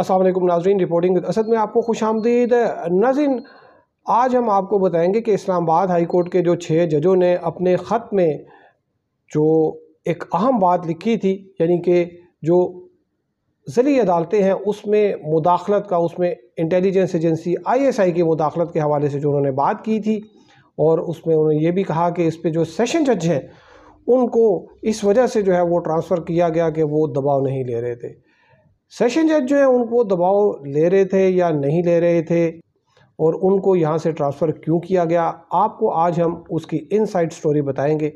السلام علیکم ناظرین رپورٹنگ اسد میں آپ کو خوش آمدید ناظرین آج ہم آپ کو بتائیں گے کہ اسلام آباد ہائی کورٹ کے جو چھ ججوں نے اپنے خط میں جو ایک اہم بات لکھی تھی یعنی کہ جو ذلی عدالتیں ہیں اس میں مداخلت کا اس میں intelligence agency I S I کی مداخلت کے حوالے سے جو انہوں نے بات کی تھی اور اس میں انہوں نے یہ بھی کہا کہ اس پہ جو سیشن جج ہیں ان کو اس وجہ سے جو ہے وہ ٹرانسفر کیا گیا کہ وہ دباؤ نہیں لے رہے تھے سیشن جج جو ہے ان کو دباؤ لے رہے تھے یا نہیں لے رہے تھے اور ان کو یہاں سے ٹرانسفر کیوں کیا گیا آپ کو آج ہم اس کی انسائٹ سٹوری بتائیں گے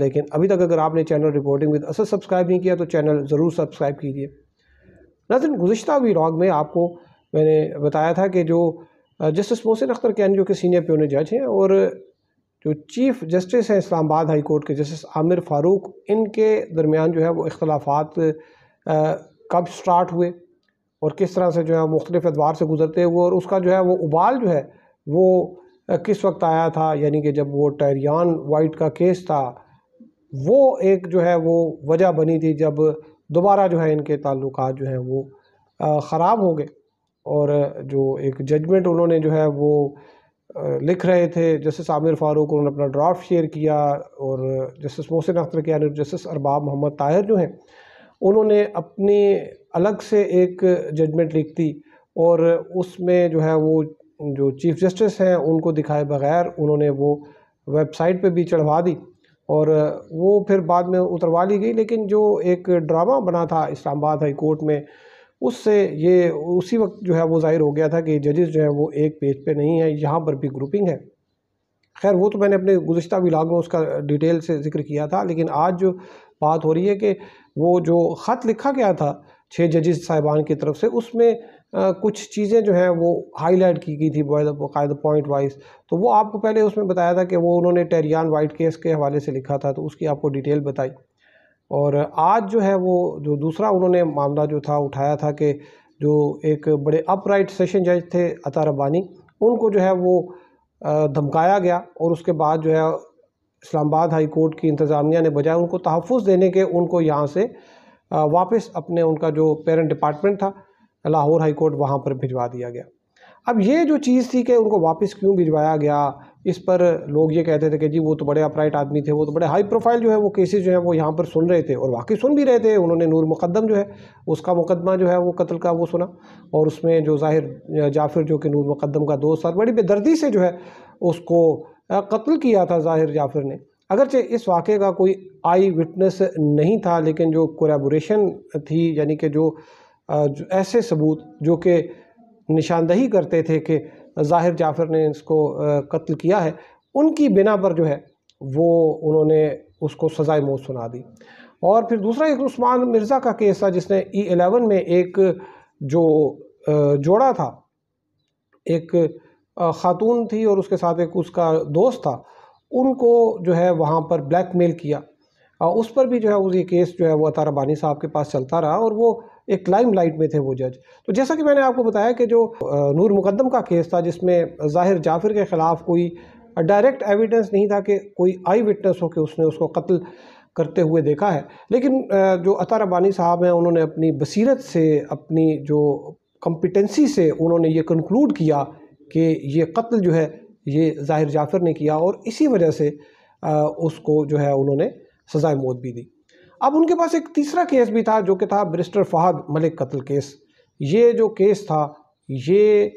لیکن ابھی تک اگر آپ نے channel reporting with Asal subscribe نہیں کیا تو چینل ضرور سبسکرائب کیجیے ناظرین گزشتہ بھی راگ میں آپ کو میں نے بتایا تھا کہ جو جسٹس محسن اختر کے جو کہ سینئر پیون جج ہیں اور جو چیف جسٹس ہیں اسلام آباد ہائی کورٹ کے جسٹس عامر فاروق ان کے درمیان جو ہے وہ اختلافات کب سٹارٹ ہوئے اور کس طرح سے جو ہے مختلف ادوار سے گزرتے ہوئے اور اس کا جو ہے وہ ابال جو ہے وہ کس وقت آیا تھا یعنی کہ جب وہ ٹائریان وائٹ کا کیس تھا وہ ایک جو ہے وہ وجہ بنی تھی جب دوبارہ جو ہے ان کے تعلقات جو ہیں وہ خراب ہو گئے اور جو ایک ججمنٹ انہوں نے جو ہے وہ لکھ رہے تھے جسٹس عامر فاروق انہوں نے اپنا ڈرافٹ شیئر کیا اور جسٹس محسن اختر کیا جسٹس ارباب محمد طاہر جو ہیں انہوں نے اپنی الگ سے ایک ججمنٹ لکھ دی اور اس میں جو ہے وہ جو چیف جسٹس ہیں ان کو دکھائے بغیر انہوں نے وہ ویب سائٹ پہ بھی چڑھوا دی اور وہ پھر بعد میں اتروا لی گئی لیکن جو ایک ڈرامہ بنا تھا اسلام آباد ہائی کورٹ میں اس سے یہ اسی وقت جو ہے وہ ظاہر ہو گیا تھا کہ ججز جو ہیں وہ ایک پیج پہ نہیں ہیں یہاں پر بھی گروپنگ ہے خیر وہ تو میں نے اپنے گزشتہ میں اس کا ڈیٹیل سے ذکر کیا تھا لیکن آج جو بات ہو رہی ہے کہ وہ جو خط لکھا گیا تھا چھ ججز صاحبان کی طرف سے اس میں کچھ چیزیں جو ہیں وہ ہائی لائٹ کی گئی تھی باقاعدہ پوائنٹ وائز تو وہ آپ کو پہلے اس میں بتایا تھا کہ وہ انہوں نے ٹیریان وائٹ کیس کے حوالے سے لکھا تھا تو اس کی آپ کو ڈیٹیل بتائی اور آج جو ہے وہ جو دوسرا انہوں نے معاملہ جو تھا اٹھایا تھا کہ جو ایک بڑے اپ رائٹ سیشن جج تھے عطا ربانی ان کو جو ہے وہ دھمکایا گیا اور اس کے بعد جو ہے اسلام آباد ہائی کورٹ کی انتظامیہ نے بجائے ان کو تحفظ دینے کے ان کو یہاں سے واپس اپنے ان کا جو پیرنٹ ڈپارٹمنٹ تھا لاہور ہائی کورٹ وہاں پر بھجوا دیا گیا اب یہ جو چیز تھی کہ ان کو واپس کیوں بھجوایا گیا اس پر لوگ یہ کہتے تھے کہ جی وہ تو بڑے اپرائٹ آدمی تھے وہ تو بڑے ہائی پروفائل جو ہے وہ کیسز جو ہیں وہ یہاں پر سن رہے تھے اور واقعی سن بھی رہے تھے انہوں نے نور مقدم جو ہے اس کا مقدمہ جو ہے وہ قتل کا وہ سنا اور اس میں جو ظاہر جعفر جو کہ نور مقدم کا دوست اور بڑی بے دردی سے جو ہے اس کو قتل کیا تھا ظاہر جعفر نے اگرچہ اس واقعے کا کوئی آئی وٹنس نہیں تھا لیکن جو کولیبوریشن تھی یعنی کہ جو ایسے ثبوت جو کہ نشاندہی کرتے تھے کہ ظاہر جعفر نے اس کو قتل کیا ہے ان کی بنا پر جو ہے وہ انہوں نے اس کو سزائے موت سنا دی اور پھر دوسرا ایک عثمان مرزا کا کیس تھا جس نے ای e الیون میں ایک جو جوڑا تھا ایک خاتون تھی اور اس کے ساتھ ایک اس کا دوست تھا ان کو جو ہے وہاں پر بلیک میل کیا اس پر بھی جو ہے وہ یہ کیس جو ہے وہ عطا ربانی صاحب کے پاس چلتا رہا اور وہ ایک لائم لائٹ میں تھے وہ جج تو جیسا کہ میں نے آپ کو بتایا کہ جو نور مقدم کا کیس تھا جس میں ظاہر جعفر کے خلاف کوئی ڈائریکٹ ایویڈنس نہیں تھا کہ کوئی آئی وٹنس ہو کہ اس نے اس کو قتل کرتے ہوئے دیکھا ہے لیکن جو عطا ربانی صاحب ہیں انہوں نے اپنی بصیرت سے اپنی جو کمپیٹنسی سے انہوں نے یہ کنکلوڈ کیا کہ یہ قتل جو ہے یہ ظاہر جعفر نے کیا اور اسی وجہ سے اس کو جو ہے انہوں نے سزائے موت بھی دی اب ان کے پاس ایک تیسرا کیس بھی تھا جو کہ تھا برسٹر فہد ملک قتل کیس یہ جو کیس تھا یہ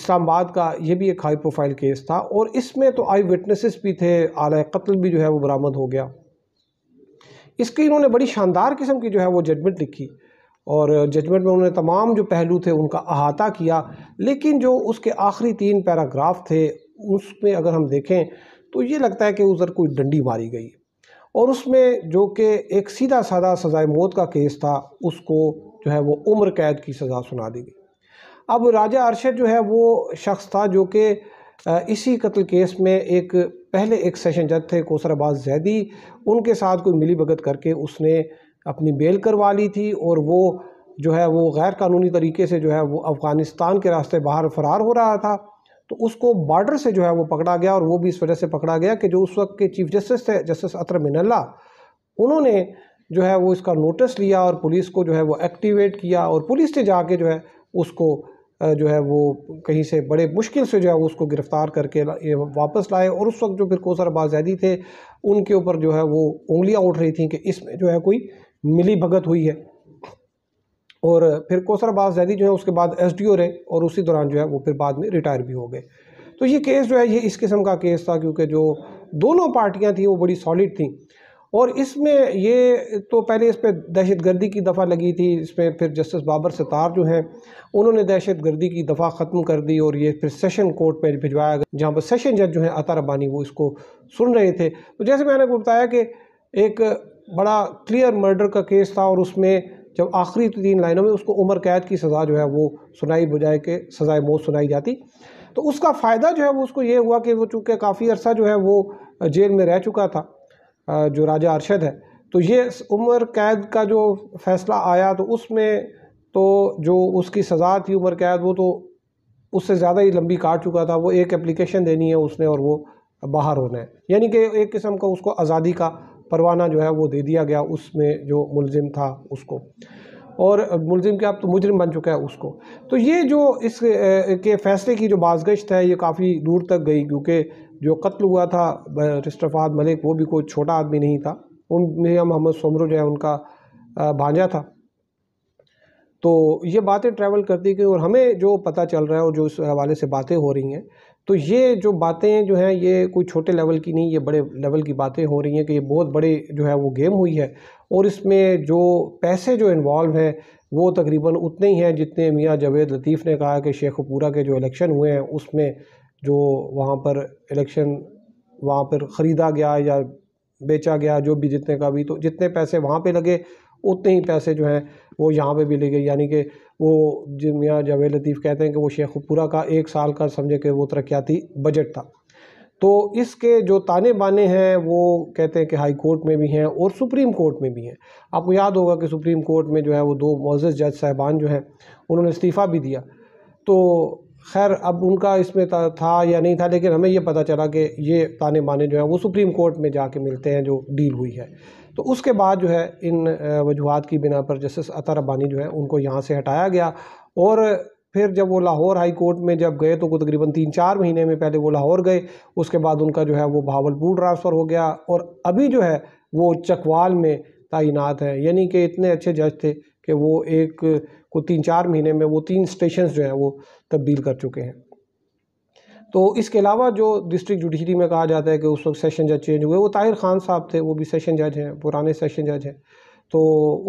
اسلام آباد کا یہ بھی ایک ہائی پروفائل کیس تھا اور اس میں تو آئی وٹنسز بھی تھے اعلی قتل بھی جو ہے وہ برآمد ہو گیا اس کی انہوں نے بڑی شاندار قسم کی جو ہے وہ ججمنٹ لکھی اور ججمنٹ میں انہوں نے تمام جو پہلو تھے ان کا احاطہ کیا لیکن جو اس کے آخری تین پیراگراف تھے اس میں اگر ہم دیکھیں تو یہ لگتا ہے کہ ادھر کوئی ڈنڈی ماری گئی اور اس میں جو کہ ایک سیدھا سادہ سزائے موت کا کیس تھا اس کو جو ہے وہ عمر قید کی سزا سنا دی گئی اب راجہ ارشد جو ہے وہ شخص تھا جو کہ اسی قتل کیس میں ایک پہلے ایک سیشن جج تھے عباس زیدی ان کے ساتھ کوئی ملی بھگت کر کے اس نے اپنی بیل کروا لی تھی اور وہ جو ہے وہ غیر قانونی طریقے سے جو ہے وہ افغانستان کے راستے باہر فرار ہو رہا تھا تو اس کو بارڈر سے جو ہے وہ پکڑا گیا اور وہ بھی اس وجہ سے پکڑا گیا کہ جو اس وقت کے چیف جسٹس تھے جسٹس اطرم من اللہ انہوں نے جو ہے وہ اس کا نوٹس لیا اور پولیس کو جو ہے وہ ایکٹیویٹ کیا اور پولیس نے جا کے جو ہے اس کو جو ہے وہ کہیں سے بڑے مشکل سے جو ہے وہ اس کو گرفتار کر کے واپس لائے اور اس وقت جو پھر کوسر زیدی تھے ان کے اوپر جو ہے وہ انگلیاں اٹھ رہی تھیں کہ اس میں جو ہے کوئی ملی بھگت ہوئی ہے اور پھر کوسر اباز زیدی جو ہے اس کے بعد ایس ڈی او رہے اور اسی دوران جو ہے وہ پھر بعد میں ریٹائر بھی ہو گئے تو یہ کیس جو ہے یہ اس قسم کا کیس تھا کیونکہ جو دونوں پارٹیاں تھیں وہ بڑی سالڈ تھیں اور اس میں یہ تو پہلے اس پہ دہشت گردی کی دفعہ لگی تھی اس میں پھر جسٹس بابر ستار جو ہیں انہوں نے دہشت گردی کی دفعہ ختم کر دی اور یہ پھر سیشن کورٹ پہ بھجوایا گیا جہاں پہ سیشن جج جو ہیں عطا ربانی وہ اس کو سن رہے تھے تو جیسے میں نے کو بتایا کہ ایک بڑا کلیئر مرڈر کا کیس تھا اور اس میں جب آخری تین لائنوں میں اس کو عمر قید کی سزا جو ہے وہ سنائی بجائے کے سزائے موت سنائی جاتی تو اس کا فائدہ جو ہے وہ اس کو یہ ہوا کہ وہ چونکہ کافی عرصہ جو ہے وہ جیل میں رہ چکا تھا جو راجہ ارشد ہے تو یہ عمر قید کا جو فیصلہ آیا تو اس میں تو جو اس کی سزا تھی عمر قید وہ تو اس سے زیادہ ہی لمبی کاٹ چکا تھا وہ ایک اپلیکیشن دینی ہے اس نے اور وہ باہر ہونے یعنی کہ ایک قسم کا اس کو آزادی کا پروانہ جو ہے وہ دے دیا گیا اس میں جو ملزم تھا اس کو اور ملزم کیا تو مجرم بن چکا ہے اس کو تو یہ جو اس کے فیصلے کی جو بازگشت ہے یہ کافی دور تک گئی کیونکہ جو قتل ہوا تھا رشتہ ملک وہ بھی کوئی چھوٹا آدمی نہیں تھا ان نے محمد سومرو جو ہے ان کا بھانجا تھا تو یہ باتیں ٹریول کرتی گئیں اور ہمیں جو پتہ چل رہا ہے اور جو اس حوالے سے باتیں ہو رہی ہیں تو یہ جو باتیں جو ہیں یہ کوئی چھوٹے لیول کی نہیں یہ بڑے لیول کی باتیں ہو رہی ہیں کہ یہ بہت بڑے جو ہے وہ گیم ہوئی ہے اور اس میں جو پیسے جو انوالو ہیں وہ تقریباً اتنے ہی ہیں جتنے میاں جاوید لطیف نے کہا کہ شیخ پورہ کے جو الیکشن ہوئے ہیں اس میں جو وہاں پر الیکشن وہاں پر خریدا گیا یا بیچا گیا جو بھی جتنے کا بھی تو جتنے پیسے وہاں پہ لگے اتنے ہی پیسے جو ہیں وہ یہاں پہ بھی لے گئے یعنی کہ وہ میاں جاوید لطیف کہتے ہیں کہ وہ شیخ پورا کا ایک سال کا سمجھے کہ وہ ترقیاتی بجٹ تھا تو اس کے جو تانے بانے ہیں وہ کہتے ہیں کہ ہائی کورٹ میں بھی ہیں اور سپریم کورٹ میں بھی ہیں آپ کو یاد ہوگا کہ سپریم کورٹ میں جو ہے وہ دو معزز جج صاحبان جو ہیں انہوں نے استعفیٰ بھی دیا تو خیر اب ان کا اس میں تھا یا نہیں تھا لیکن ہمیں یہ پتہ چلا کہ یہ تانے بانے جو ہیں وہ سپریم کورٹ میں جا کے ملتے ہیں جو ڈیل ہوئی ہے تو اس کے بعد جو ہے ان وجوہات کی بنا پر جسٹس عطا ربانی جو ہے ان کو یہاں سے ہٹایا گیا اور پھر جب وہ لاہور ہائی کورٹ میں جب گئے تو تقریباً تین چار مہینے میں پہلے وہ لاہور گئے اس کے بعد ان کا جو ہے وہ بھاول پور ٹرانسفر ہو گیا اور ابھی جو ہے وہ چکوال میں تعینات ہیں یعنی کہ اتنے اچھے جج تھے کہ وہ ایک کو تین چار مہینے میں وہ تین سٹیشنز جو ہیں وہ تبدیل کر چکے ہیں تو اس کے علاوہ جو ڈسٹرک جوڈیشری میں کہا جاتا ہے کہ اس وقت سیشن جج چینج ہوئے وہ طاہر خان صاحب تھے وہ بھی سیشن جج ہیں پرانے سیشن جج ہیں تو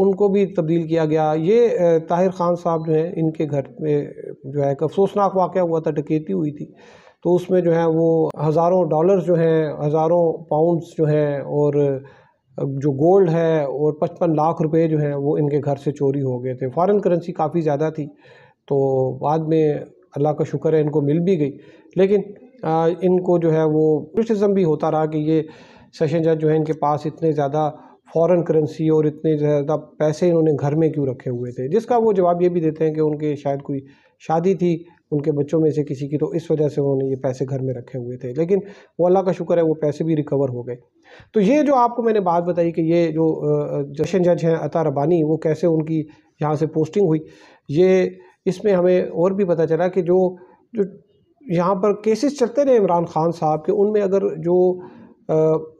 ان کو بھی تبدیل کیا گیا یہ طاہر خان صاحب جو ہیں ان کے گھر میں جو ہے کہ افسوسناک واقعہ ہوا تھا ڈکیتی ہوئی تھی تو اس میں جو ہیں وہ ہزاروں ڈالرز جو ہیں ہزاروں پاؤنڈز جو ہیں اور جو گولڈ ہے اور پچپن لاکھ روپے جو ہیں وہ ان کے گھر سے چوری ہو گئے تھے فارن کرنسی کافی زیادہ تھی تو بعد میں اللہ کا شکر ہے ان کو مل بھی گئی لیکن ان کو جو ہے وہ کرٹیزم بھی ہوتا رہا کہ یہ سیشن جج جو ہے ان کے پاس اتنے زیادہ فورن کرنسی اور اتنے زیادہ پیسے انہوں نے گھر میں کیوں رکھے ہوئے تھے جس کا وہ جواب یہ بھی دیتے ہیں کہ ان کے شاید کوئی شادی تھی ان کے بچوں میں سے کسی کی تو اس وجہ سے انہوں نے یہ پیسے گھر میں رکھے ہوئے تھے لیکن وہ اللہ کا شکر ہے وہ پیسے بھی ریکور ہو گئے تو یہ جو آپ کو میں نے بات بتائی کہ یہ جو جشن جج ہیں عطا ربانی وہ کیسے ان کی یہاں سے پوسٹنگ ہوئی یہ اس میں ہمیں اور بھی پتہ چلا کہ جو جو یہاں پر کیسز چلتے رہے عمران خان صاحب کے ان میں اگر جو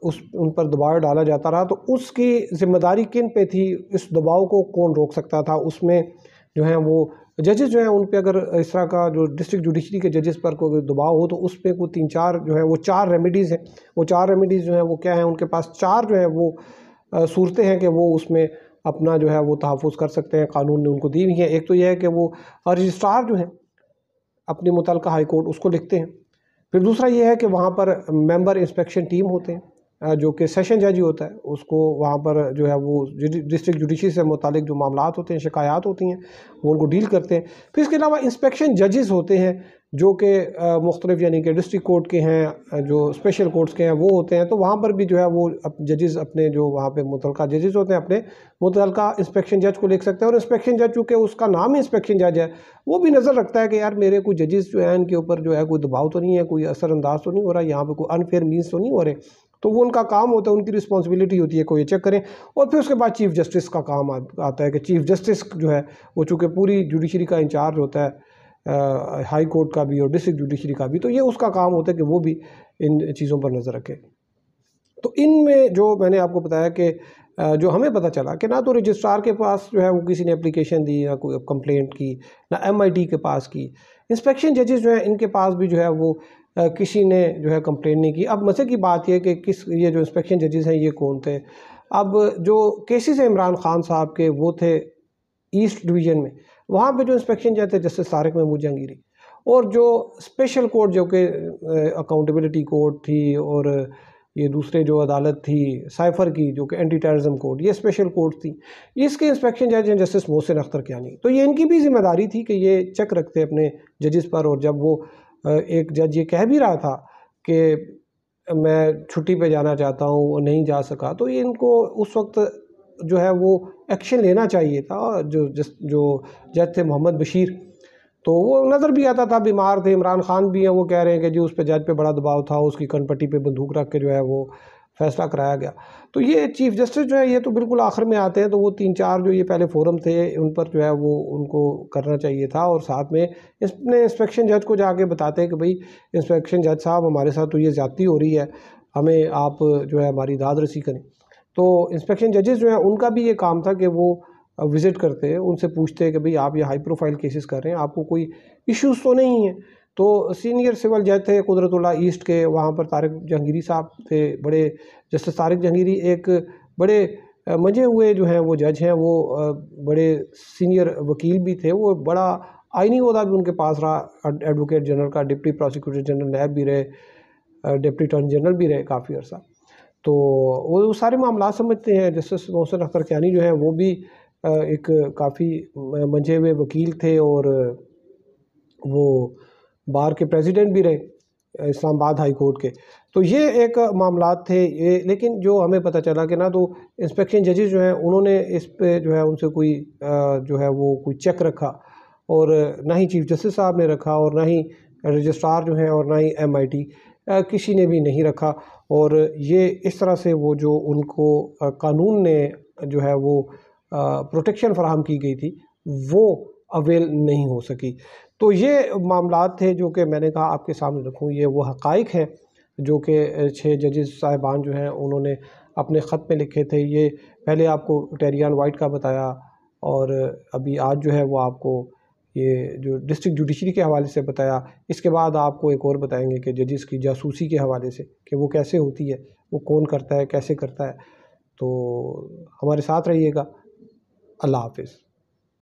اس ان پر دباؤ ڈالا جاتا رہا تو اس کی ذمہ داری کن پہ تھی اس دباؤ کو کون روک سکتا تھا اس میں جو ہیں وہ ججز جو ہیں ان پہ اگر اس طرح کا جو ڈسٹرک جوڈیشری کے ججز پر کوئی دباؤ ہو تو اس پہ کوئی تین چار جو ہیں وہ چار ریمیڈیز ہیں وہ چار ریمیڈیز جو ہیں وہ کیا ہیں ان کے پاس چار جو ہیں وہ صورتیں ہیں کہ وہ اس میں اپنا جو ہے وہ تحفظ کر سکتے ہیں قانون نے ان کو دی ہوئی ہیں ایک تو یہ ہے کہ وہ رجسٹرار جو ہیں اپنے متعلقہ ہائی کورٹ اس کو لکھتے ہیں پھر دوسرا یہ ہے کہ وہاں پر ممبر انسپیکشن ٹیم ہوتے ہیں جو کہ سیشن جج ہی ہوتا ہے اس کو وہاں پر جو ہے وہ ڈسٹرک جوڈیشی سے متعلق جو معاملات ہوتے ہیں شکایات ہوتی ہیں وہ ان کو ڈیل کرتے ہیں پھر اس کے علاوہ انسپیکشن ججز ہوتے ہیں جو کہ مختلف یعنی کہ ڈسٹرک کورٹ کے ہیں جو اسپیشل کورٹس کے ہیں وہ ہوتے ہیں تو وہاں پر بھی جو ہے وہ ججز اپنے جو وہاں پہ متعلقہ ججز ہوتے ہیں اپنے متعلقہ انسپیکشن جج کو لکھ سکتے ہیں اور انسپیکشن جج چونکہ اس کا نام ہی انسپیکشن جج ہے وہ بھی نظر رکھتا ہے کہ یار میرے کوئی ججز جو ہیں ان کے اوپر جو ہے کوئی دباؤ تو نہیں ہے کوئی اثر انداز تو نہیں ہو رہا یہاں پہ کوئی انفیئر مینس تو نہیں ہو رہے تو وہ ان کا کام ہوتا ہے ان کی رسپانسبلٹی ہوتی ہے کوئی چیک کریں اور پھر اس کے بعد چیف جسٹس کا کام آتا ہے کہ چیف جسٹس جو ہے وہ چونکہ پوری جوڈیشری کا انچارج ہوتا ہے ہائی کورٹ کا بھی اور ڈسٹرکٹ جوڈیشری کا بھی تو یہ اس کا کام ہوتا ہے کہ وہ بھی ان چیزوں پر نظر رکھے تو ان میں جو میں نے آپ کو بتایا کہ جو ہمیں پتہ چلا کہ نہ تو رجسٹرار کے پاس جو ہے وہ کسی نے اپلیکیشن دی نہ کوئی کمپلینٹ کی نہ ایم آئی ٹی کے پاس کی انسپیکشن ججز جو ہیں ان کے پاس بھی جو ہے وہ کسی نے جو ہے کمپلین نہیں کی اب مزے کی بات یہ کہ کس یہ جو انسپیکشن ججز ہیں یہ کون تھے اب جو کیسز ہیں عمران خان صاحب کے وہ تھے ایسٹ ڈویژن میں وہاں پہ جو انسپیکشن تھے جسٹس طارق محمود جہانگیری اور جو اسپیشل کورٹ جو کہ اکاؤنٹیبلٹی کورٹ تھی اور یہ دوسرے جو عدالت تھی سائفر کی جو کہ اینٹی ٹیرزم کورٹ یہ اسپیشل کورٹ تھی اس کے انسپیکشن جج ہیں جسٹس محسن اختر کیانی تو یہ ان کی بھی ذمہ داری تھی کہ یہ چیک رکھتے اپنے ججز پر اور جب وہ ایک جج یہ کہہ بھی رہا تھا کہ میں چھٹی پہ جانا چاہتا ہوں وہ نہیں جا سکا تو ان کو اس وقت جو ہے وہ ایکشن لینا چاہیے تھا جو جس جو جج تھے محمد بشیر تو وہ نظر بھی آتا تھا بیمار تھے عمران خان بھی ہیں وہ کہہ رہے ہیں کہ جی اس پہ جج پہ بڑا دباؤ تھا اس کی کن پٹی پہ بندوق رکھ کے جو ہے وہ فیصلہ کرایا گیا تو یہ چیف جسٹس جو ہے یہ تو بالکل آخر میں آتے ہیں تو وہ تین چار جو یہ پہلے فورم تھے ان پر جو ہے وہ ان کو کرنا چاہیے تھا اور ساتھ میں اس نے انسپیکشن جج کو جا کے بتاتے ہیں کہ بھئی انسپیکشن جج صاحب ہمارے ساتھ تو یہ زیادتی ہو رہی ہے ہمیں آپ جو ہے ہماری داد رسی کریں تو انسپیکشن ججز جو ہیں ان کا بھی یہ کام تھا کہ وہ وزٹ کرتے ان سے پوچھتے کہ بھئی آپ یہ ہائی پروفائل کیسز کر رہے ہیں آپ کو کوئی ایشوز تو نہیں ہیں تو سینئر سول جج تھے قدرت اللہ ایسٹ کے وہاں پر طارق جہانگیری صاحب تھے بڑے جسٹس طارق جہانگیری ایک بڑے مجھے ہوئے جو ہیں وہ جج ہیں وہ بڑے سینئر وکیل بھی تھے وہ بڑا آئینی عہدہ بھی ان کے پاس رہا ایڈوکیٹ جنرل کا ڈپٹی پروسیکیوٹر جنرل نیب بھی رہے ڈپٹی اٹارنی جنرل بھی رہے کافی عرصہ تو وہ سارے معاملات سمجھتے ہیں جسٹس محسن اختر کیانی جو ہیں وہ بھی ایک کافی منجھے ہوئے وکیل تھے اور وہ بار کے پریزیڈنٹ بھی رہے اسلام آباد ہائی کورٹ کے تو یہ ایک معاملات تھے یہ لیکن جو ہمیں پتہ چلا کہ نہ تو انسپیکشن ججز جو ہیں انہوں نے اس پہ جو ہے ان سے کوئی جو ہے وہ کوئی چیک رکھا اور نہ ہی چیف جسٹس صاحب نے رکھا اور نہ ہی رجسٹرار جو ہیں اور نہ ہی ایم آئی ٹی کسی نے بھی نہیں رکھا اور یہ اس طرح سے وہ جو ان کو قانون نے جو ہے وہ پروٹیکشن فراہم کی گئی تھی وہ اویل نہیں ہو سکی تو یہ معاملات تھے جو کہ میں نے کہا آپ کے سامنے رکھوں یہ وہ حقائق ہیں جو کہ چھ ججز صاحبان جو ہیں انہوں نے اپنے خط میں لکھے تھے یہ پہلے آپ کو ٹیریان وائٹ کا بتایا اور ابھی آج جو ہے وہ آپ کو یہ جو ڈسٹرک جوڈیشری کے حوالے سے بتایا اس کے بعد آپ کو ایک اور بتائیں گے کہ ججز کی جاسوسی کے حوالے سے کہ وہ کیسے ہوتی ہے وہ کون کرتا ہے کیسے کرتا ہے تو ہمارے ساتھ رہیے گا اللہ حافظ